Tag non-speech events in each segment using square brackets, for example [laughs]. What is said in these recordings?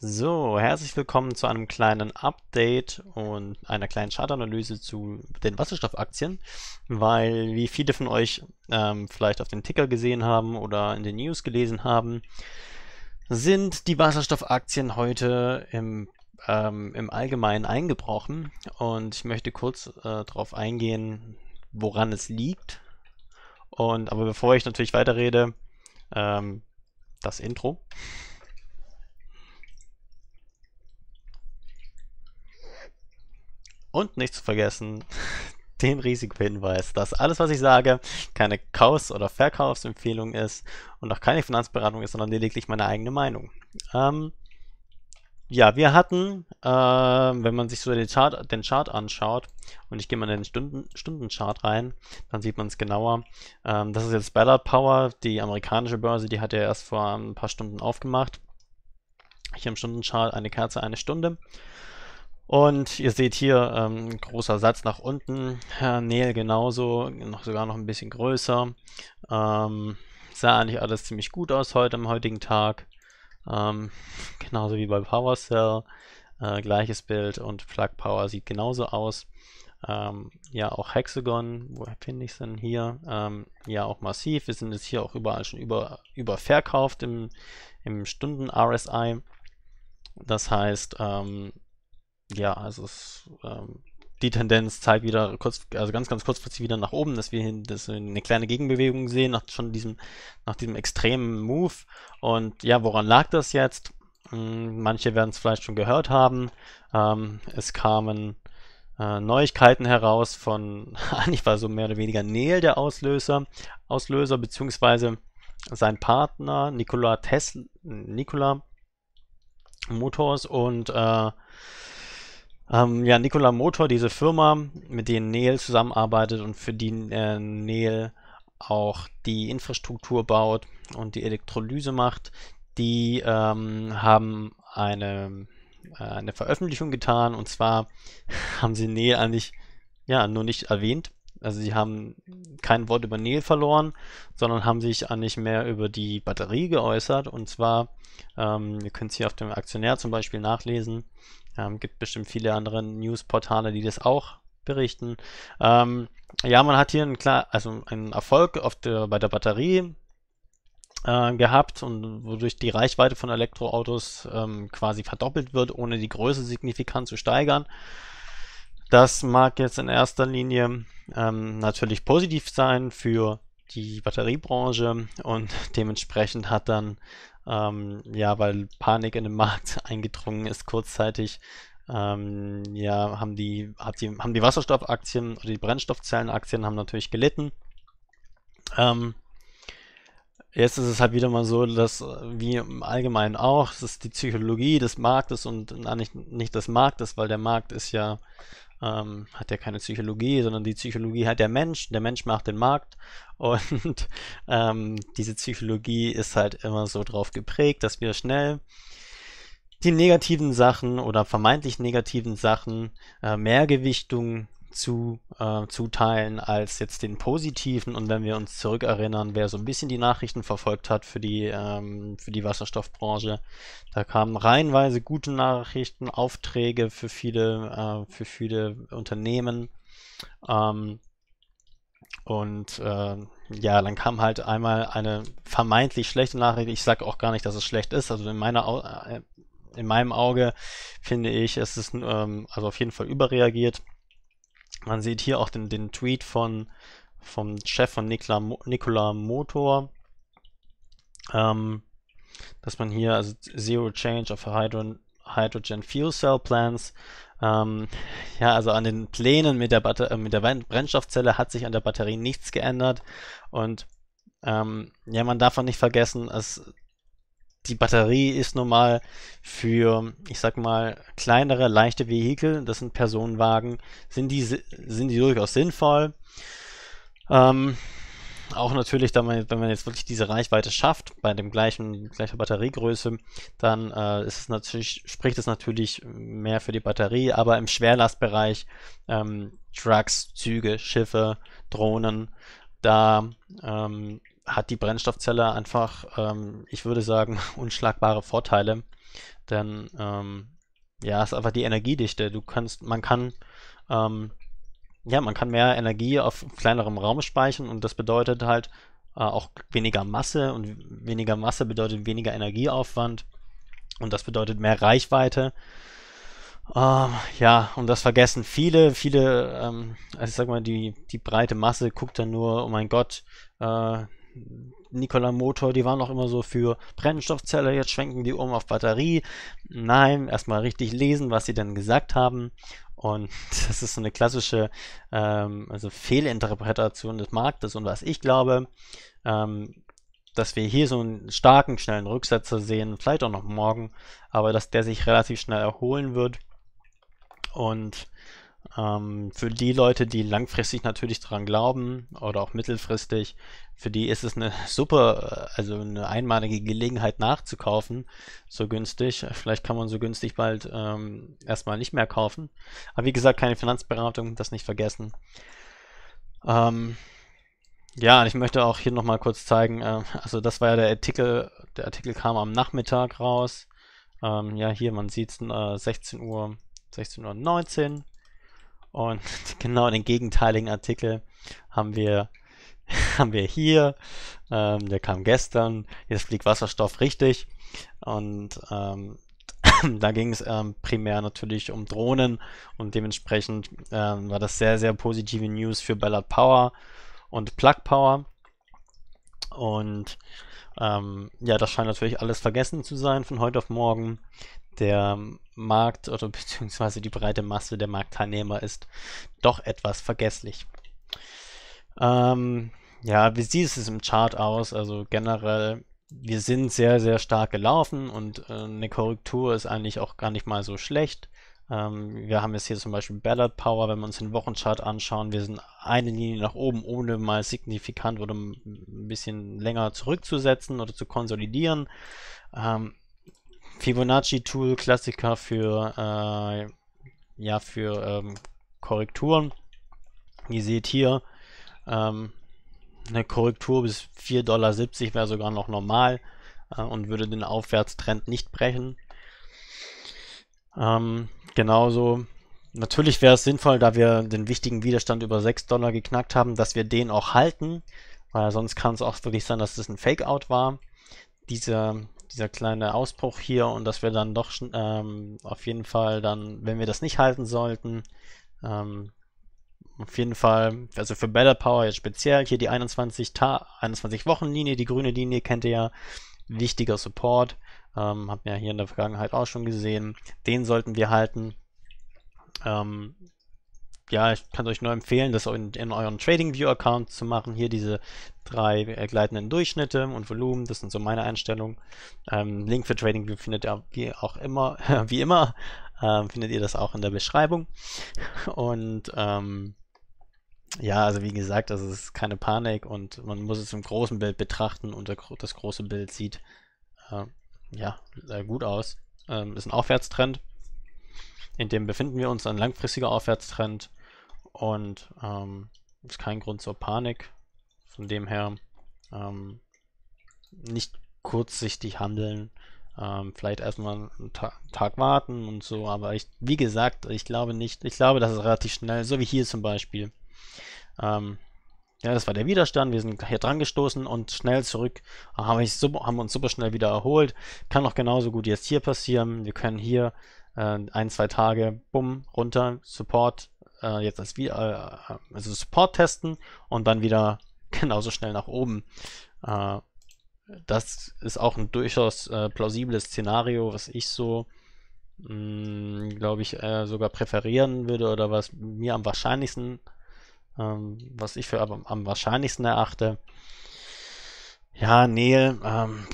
So, herzlich willkommen zu einem kleinen Update und einer kleinen Chartanalyse zu den Wasserstoffaktien, weil wie viele von euch ähm, vielleicht auf den Ticker gesehen haben oder in den News gelesen haben, sind die Wasserstoffaktien heute im, ähm, im Allgemeinen eingebrochen und ich möchte kurz äh, darauf eingehen, woran es liegt. Und aber bevor ich natürlich weiterrede, ähm, das Intro. Und nicht zu vergessen, [laughs] den Risikohinweis, dass alles, was ich sage, keine Kaufs- oder Verkaufsempfehlung ist und auch keine Finanzberatung ist, sondern lediglich meine eigene Meinung. Ähm, ja, wir hatten, äh, wenn man sich so den Chart, den Chart anschaut, und ich gehe mal in den Stunden, Stundenchart rein, dann sieht man es genauer. Ähm, das ist jetzt Ballard Power, die amerikanische Börse, die hat ja erst vor ein paar Stunden aufgemacht. Hier im Stundenchart eine Kerze, eine Stunde. Und ihr seht hier, ähm, großer Satz nach unten, Herr Neil genauso, noch, sogar noch ein bisschen größer. Ähm, sah eigentlich alles ziemlich gut aus heute am heutigen Tag. Ähm, [laughs] genauso wie bei PowerCell. Äh, gleiches Bild und Plug Power sieht genauso aus. Ähm, ja, auch Hexagon, wo finde ich es denn hier? Ähm, ja, auch massiv. Wir sind jetzt hier auch überall schon über, überverkauft im, im Stunden-RSI. Das heißt, ähm, ja, also es, ähm, die Tendenz zeigt wieder kurz, also ganz, ganz kurzfristig wieder nach oben, dass wir, hin, dass wir eine kleine Gegenbewegung sehen nach schon diesem, nach diesem extremen Move. Und ja, woran lag das jetzt? Hm, manche werden es vielleicht schon gehört haben. Ähm, es kamen äh, Neuigkeiten heraus von [laughs] eigentlich war so mehr oder weniger Neil der Auslöser, Auslöser beziehungsweise sein Partner Nikola Tesla, Nikola Motors und äh, ähm, ja, Nikola Motor, diese Firma, mit denen Neil zusammenarbeitet und für die äh, Neil auch die Infrastruktur baut und die Elektrolyse macht, die ähm, haben eine, äh, eine Veröffentlichung getan und zwar [laughs] haben sie Neil eigentlich ja nur nicht erwähnt also sie haben kein Wort über Neil verloren, sondern haben sich eigentlich mehr über die Batterie geäußert. Und zwar, ähm, ihr könnt es hier auf dem Aktionär zum Beispiel nachlesen. Ähm, gibt bestimmt viele andere Newsportale, die das auch berichten. Ähm, ja, man hat hier einen, klar, also einen Erfolg der, bei der Batterie äh, gehabt und wodurch die Reichweite von Elektroautos ähm, quasi verdoppelt wird, ohne die Größe signifikant zu steigern. Das mag jetzt in erster Linie ähm, natürlich positiv sein für die Batteriebranche und [laughs] dementsprechend hat dann, ähm, ja, weil Panik in den Markt [laughs] eingedrungen ist, kurzzeitig, ähm, ja, haben die, hat die, haben die Wasserstoffaktien oder die Brennstoffzellenaktien haben natürlich gelitten. Ähm, jetzt ist es halt wieder mal so, dass äh, wie im Allgemeinen auch, es ist die Psychologie des Marktes und nicht, nicht des Marktes, weil der Markt ist ja ähm, hat ja keine Psychologie, sondern die Psychologie hat der Mensch, der Mensch macht den Markt [laughs] und ähm, diese Psychologie ist halt immer so drauf geprägt, dass wir schnell die negativen Sachen oder vermeintlich negativen Sachen äh, mehr Gewichtung zu äh, zuteilen als jetzt den positiven. Und wenn wir uns zurückerinnern, wer so ein bisschen die Nachrichten verfolgt hat für die, ähm, für die Wasserstoffbranche, da kamen reihenweise gute Nachrichten, Aufträge für viele, äh, für viele Unternehmen. Ähm, und äh, ja, dann kam halt einmal eine vermeintlich schlechte Nachricht. Ich sage auch gar nicht, dass es schlecht ist. Also in meiner äh, in meinem Auge finde ich, es ist ähm, also auf jeden Fall überreagiert. Man sieht hier auch den, den Tweet von, vom Chef von Nikola, Nikola Motor, ähm, dass man hier, also Zero Change of Hydrogen, Hydrogen Fuel Cell Plans, ähm, ja, also an den Plänen mit der, äh, mit der Brennstoffzelle hat sich an der Batterie nichts geändert und ähm, ja, man darf auch nicht vergessen, es die Batterie ist nun mal für, ich sag mal, kleinere, leichte Vehikel, das sind Personenwagen, sind die, sind die durchaus sinnvoll. Ähm, auch natürlich, man, wenn man jetzt wirklich diese Reichweite schafft, bei dem gleichen, gleicher Batteriegröße, dann äh, ist es natürlich, spricht es natürlich mehr für die Batterie, aber im Schwerlastbereich, ähm, Trucks, Züge, Schiffe, Drohnen, da ähm, hat die Brennstoffzelle einfach, ähm, ich würde sagen, [laughs] unschlagbare Vorteile. Denn ähm, ja, es ist einfach die Energiedichte. Du kannst, man kann, ähm, ja, man kann mehr Energie auf kleinerem Raum speichern und das bedeutet halt äh, auch weniger Masse und weniger Masse bedeutet weniger Energieaufwand und das bedeutet mehr Reichweite. Uh, ja, und das vergessen viele, viele, ähm, also ich sag mal, die, die breite Masse guckt dann nur, oh mein Gott, äh, Nikola Motor, die waren auch immer so für Brennstoffzelle, jetzt schwenken die um auf Batterie. Nein, erstmal richtig lesen, was sie denn gesagt haben. Und [laughs] das ist so eine klassische ähm, also Fehlinterpretation des Marktes. Und was ich glaube, ähm, dass wir hier so einen starken, schnellen Rücksetzer sehen, vielleicht auch noch morgen, aber dass der sich relativ schnell erholen wird. Und ähm, für die Leute, die langfristig natürlich daran glauben oder auch mittelfristig, für die ist es eine [laughs] super, äh, also eine einmalige Gelegenheit nachzukaufen, so günstig. Vielleicht kann man so günstig bald ähm, erstmal nicht mehr kaufen. Aber wie gesagt, keine Finanzberatung, das nicht vergessen. Ähm, ja, ich möchte auch hier nochmal kurz zeigen, äh, also das war ja der Artikel, der Artikel kam am Nachmittag raus. Ähm, ja, hier, man sieht es, äh, 16 Uhr, 16.19 Uhr. Und [laughs] genau den gegenteiligen Artikel haben wir, [laughs] haben wir hier. Ähm, der kam gestern. Jetzt fliegt Wasserstoff richtig. Und ähm, [clears throat] da ging es ähm, primär natürlich um Drohnen und dementsprechend ähm, war das sehr, sehr positive News für Ballard Power und Plug Power. Und ähm, ja, das scheint natürlich alles vergessen zu sein von heute auf morgen. Der Markt oder [laughs] beziehungsweise die breite Masse der Marktteilnehmer ist doch etwas vergesslich. Ähm, ja, wie sieht es im Chart aus? Also generell, wir sind sehr, sehr stark gelaufen und äh, eine Korrektur ist eigentlich auch gar nicht mal so schlecht. Ähm, wir haben jetzt hier zum Beispiel Ballard Power, wenn wir uns den Wochenchart anschauen, wir sind eine Linie nach oben, ohne mal signifikant oder ein bisschen länger zurückzusetzen oder zu konsolidieren. Ähm, Fibonacci-Tool, Klassiker für, äh, ja, für ähm, Korrekturen. Ihr seht hier, ähm, eine Korrektur bis 4,70 Dollar wäre sogar noch normal äh, und würde den Aufwärtstrend nicht brechen. Ähm, Genauso. Natürlich wäre es sinnvoll, da wir den wichtigen Widerstand über 6 Dollar geknackt haben, dass wir den auch halten, weil sonst kann es auch wirklich sein, dass das ein Fake-Out war. Dieser, dieser kleine Ausbruch hier und dass wir dann doch ähm, auf jeden Fall dann, wenn wir das nicht halten sollten, ähm, auf jeden Fall, also für Better Power jetzt speziell, hier die 21, 21 Wochen Linie, die grüne Linie kennt ihr ja, wichtiger Support. Ähm, haben wir ja hier in der Vergangenheit auch schon gesehen. Den sollten wir halten. Ähm, ja, ich kann euch nur empfehlen, das in, in euren TradingView-Account zu machen. Hier diese drei äh, gleitenden Durchschnitte und Volumen, das sind so meine Einstellungen. Ähm, Link für TradingView findet ihr wie auch immer, [laughs] wie immer, äh, findet ihr das auch in der Beschreibung. Und ähm, ja, also wie gesagt, das ist keine Panik und man muss es im großen Bild betrachten und das große Bild sieht. Äh, ja, sehr gut aus. Ähm, ist ein Aufwärtstrend. In dem befinden wir uns, ein langfristiger Aufwärtstrend. Und ähm, ist kein Grund zur Panik. Von dem her ähm, nicht kurzsichtig handeln. Ähm, vielleicht erstmal einen Ta Tag warten und so. Aber ich, wie gesagt, ich glaube nicht. Ich glaube, dass es relativ schnell, so wie hier zum Beispiel, ähm, ja, das war der Widerstand. Wir sind hier dran gestoßen und schnell zurück. Ah, haben, super, haben uns super schnell wieder erholt. Kann auch genauso gut jetzt hier passieren. Wir können hier äh, ein, zwei Tage, bumm, runter, Support, äh, jetzt als äh, also Support testen und dann wieder [laughs] genauso schnell nach oben. Äh, das ist auch ein durchaus äh, plausibles Szenario, was ich so mm, glaube ich äh, sogar präferieren würde oder was mir am wahrscheinlichsten ähm, was ich für am, am, wahrscheinlichsten erachte. Ja, Neil, ähm,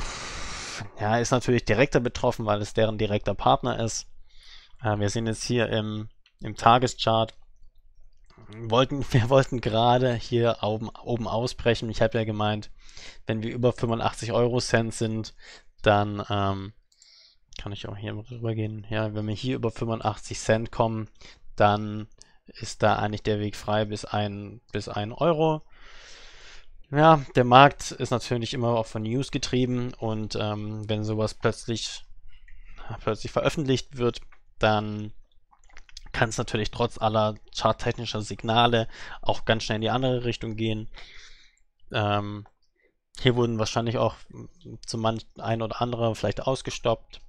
ja, ist natürlich direkter betroffen, weil es deren direkter Partner ist. Äh, wir sehen jetzt hier im, im Tageschart, wollten, [laughs] wir wollten gerade hier oben, oben ausbrechen. Ich habe ja gemeint, wenn wir über 85 Euro Cent sind, dann ähm, kann ich auch hier rübergehen. Ja, wenn wir hier über 85 Cent kommen, dann ist da eigentlich der Weg frei bis ein, bis ein Euro. Ja, der Markt ist natürlich immer auch von News getrieben und ähm, wenn sowas plötzlich, plötzlich veröffentlicht wird, dann kann es natürlich trotz aller charttechnischer Signale auch ganz schnell in die andere Richtung gehen. Ähm, hier wurden wahrscheinlich auch zu manch ein oder andere vielleicht ausgestoppt.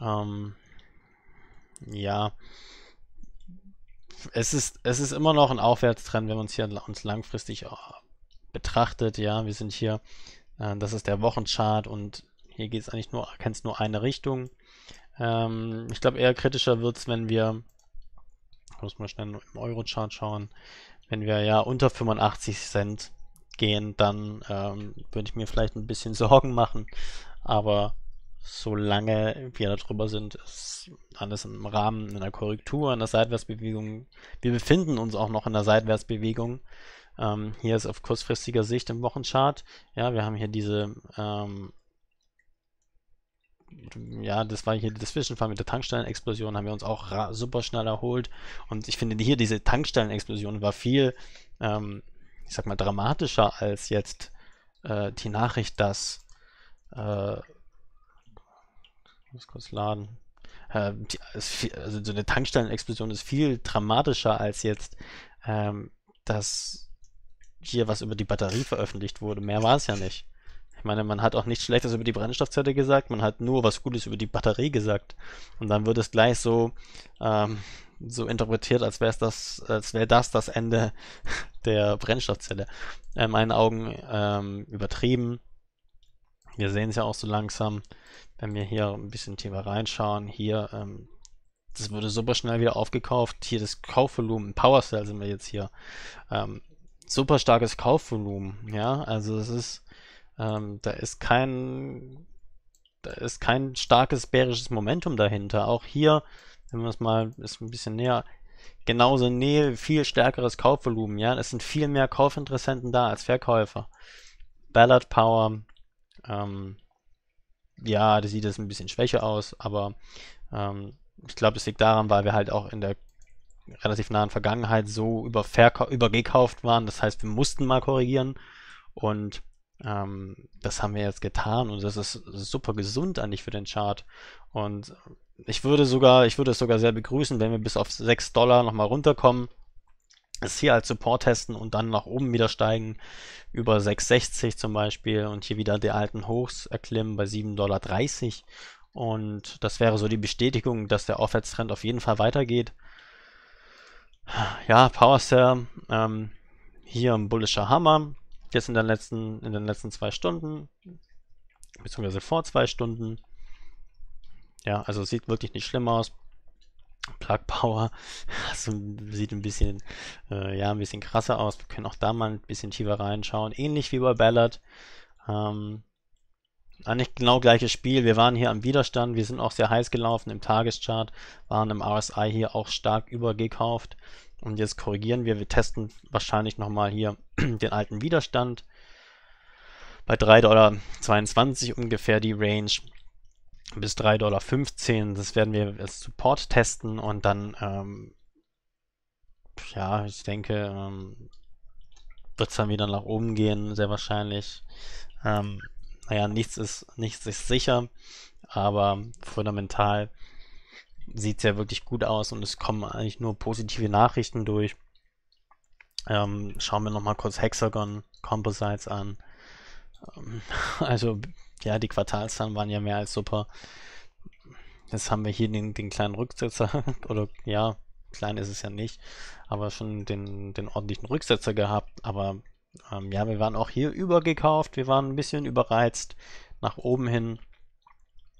Ähm, ja, es ist, es ist immer noch ein Aufwärtstrend, wenn man es hier uns langfristig äh, betrachtet. Ja, wir sind hier, äh, das ist der Wochenchart und hier geht es eigentlich nur, kann es nur eine Richtung. Ähm, ich glaube, eher kritischer wird es, wenn wir, ich muss mal schnell im Eurochart schauen, wenn wir ja unter 85 Cent gehen, dann ähm, würde ich mir vielleicht ein bisschen [laughs] Sorgen machen. Aber solange wir da drüber sind, ist alles im Rahmen einer Korrektur, einer Seitwärtsbewegung. Wir befinden uns auch noch in der Seitwärtsbewegung. Ähm, hier ist auf kurzfristiger Sicht im Wochenchart. Ja, wir haben hier diese, ähm, ja, das war hier das Zwischenfall mit der Tankstellenexplosion, haben wir uns auch super schnell erholt. Und ich finde hier diese Tankstellenexplosion war viel, ähm, ich sag mal, dramatischer als jetzt äh, die Nachricht, dass äh, ich muss kurz laden. Äh, viel, also so eine Tankstellenexplosion ist viel dramatischer als jetzt, ähm, dass hier was über die Batterie veröffentlicht wurde. Mehr war es ja nicht. Ich meine, man hat auch nichts Schlechtes über die Brennstoffzelle gesagt, man hat nur was Gutes über die Batterie gesagt. Und dann wird es gleich so, ähm, so interpretiert, als wäre das, als das das Ende [laughs] der Brennstoffzelle. In meinen Augen ähm, übertrieben. Wir sehen es ja auch so langsam wenn wir hier ein bisschen tiefer reinschauen, hier, ähm, das wurde super schnell wieder aufgekauft. Hier das Kaufvolumen, Power Cell sind wir jetzt hier. Ähm, super starkes Kaufvolumen, ja, also es ist, ähm, da ist kein, da ist kein starkes bärisches Momentum dahinter. Auch hier, wenn wir es mal, ist ein bisschen näher, genauso nee, viel stärkeres Kaufvolumen, ja, es sind viel mehr Kaufinteressenten da als Verkäufer. Ballard Power, ähm, ja, da sieht es ein bisschen schwächer aus, aber ähm, ich glaube, es liegt daran, weil wir halt auch in der relativ nahen Vergangenheit so übergekauft waren. Das heißt, wir mussten mal korrigieren und ähm, das haben wir jetzt getan und das ist, das ist super gesund eigentlich für den Chart. Und ich würde sogar, ich würde es sogar sehr begrüßen, wenn wir bis auf 6 Dollar nochmal runterkommen es hier als Support testen und dann nach oben wieder steigen, über 6,60 zum Beispiel und hier wieder die alten Hochs erklimmen bei 7,30 Dollar. Und das wäre so die Bestätigung, dass der Aufwärtstrend auf jeden Fall weitergeht. Ja, PowerStare, ähm, hier ein bullischer Hammer, jetzt in den letzten, in den letzten zwei Stunden, beziehungsweise vor zwei Stunden. Ja, also sieht wirklich nicht schlimm aus. Plug Power [laughs] also sieht ein bisschen, äh, ja, ein bisschen krasser aus. Wir können auch da mal ein bisschen tiefer reinschauen. Ähnlich wie bei Ballard. Ähm, eigentlich genau gleiches Spiel. Wir waren hier am Widerstand. Wir sind auch sehr heiß gelaufen im Tageschart. Waren im RSI hier auch stark übergekauft. Und jetzt korrigieren wir. Wir testen wahrscheinlich nochmal hier [clears throat] den alten Widerstand. Bei 3,22 Dollar ungefähr die Range bis 3,15 Dollar. Das werden wir als Support testen und dann, ähm, ja, ich denke, ähm, wird es dann wieder nach oben gehen, sehr wahrscheinlich. Ähm, naja, nichts ist, nichts ist sicher, aber fundamental sieht es ja wirklich gut aus und es kommen eigentlich nur positive Nachrichten durch. Ähm, schauen wir nochmal kurz Hexagon Composites an. Ähm, [laughs] also ja, die Quartalszahlen waren ja mehr als super. Jetzt haben wir hier den, den kleinen Rücksetzer, [laughs] oder ja, klein ist es ja nicht, aber schon den, den ordentlichen Rücksetzer gehabt. Aber ähm, ja, wir waren auch hier übergekauft, wir waren ein bisschen überreizt nach oben hin.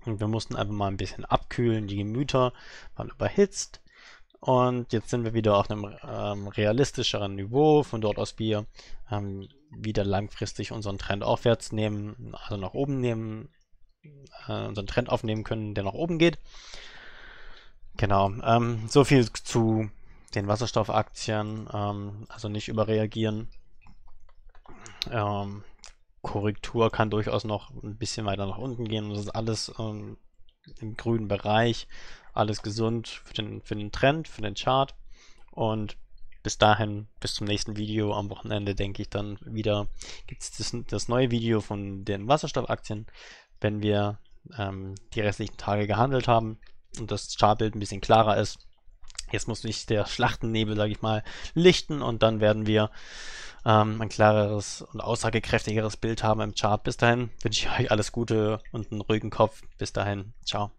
Und wir mussten einfach mal ein bisschen abkühlen. Die Gemüter waren überhitzt. Und jetzt sind wir wieder auf einem ähm, realistischeren Niveau, von dort aus wir ähm, wieder langfristig unseren Trend aufwärts nehmen, also nach oben nehmen, äh, unseren Trend aufnehmen können, der nach oben geht. Genau, ähm, so viel zu den Wasserstoffaktien, ähm, also nicht überreagieren. Ähm, Korrektur kann durchaus noch ein bisschen weiter nach unten gehen, das ist alles ähm, im grünen Bereich alles gesund für den, für den Trend, für den Chart. Und bis dahin, bis zum nächsten Video am Wochenende, denke ich dann wieder, gibt es das, das, neue Video von den Wasserstoffaktien, wenn wir ähm, die restlichen Tage gehandelt haben und das Chartbild ein bisschen klarer ist. Jetzt muss sich der Schlachtennebel, sage ich mal, lichten und dann werden wir ähm, ein klareres und aussagekräftigeres Bild haben im Chart. Bis dahin wünsche ich euch alles Gute und einen ruhigen Kopf. Bis dahin, ciao.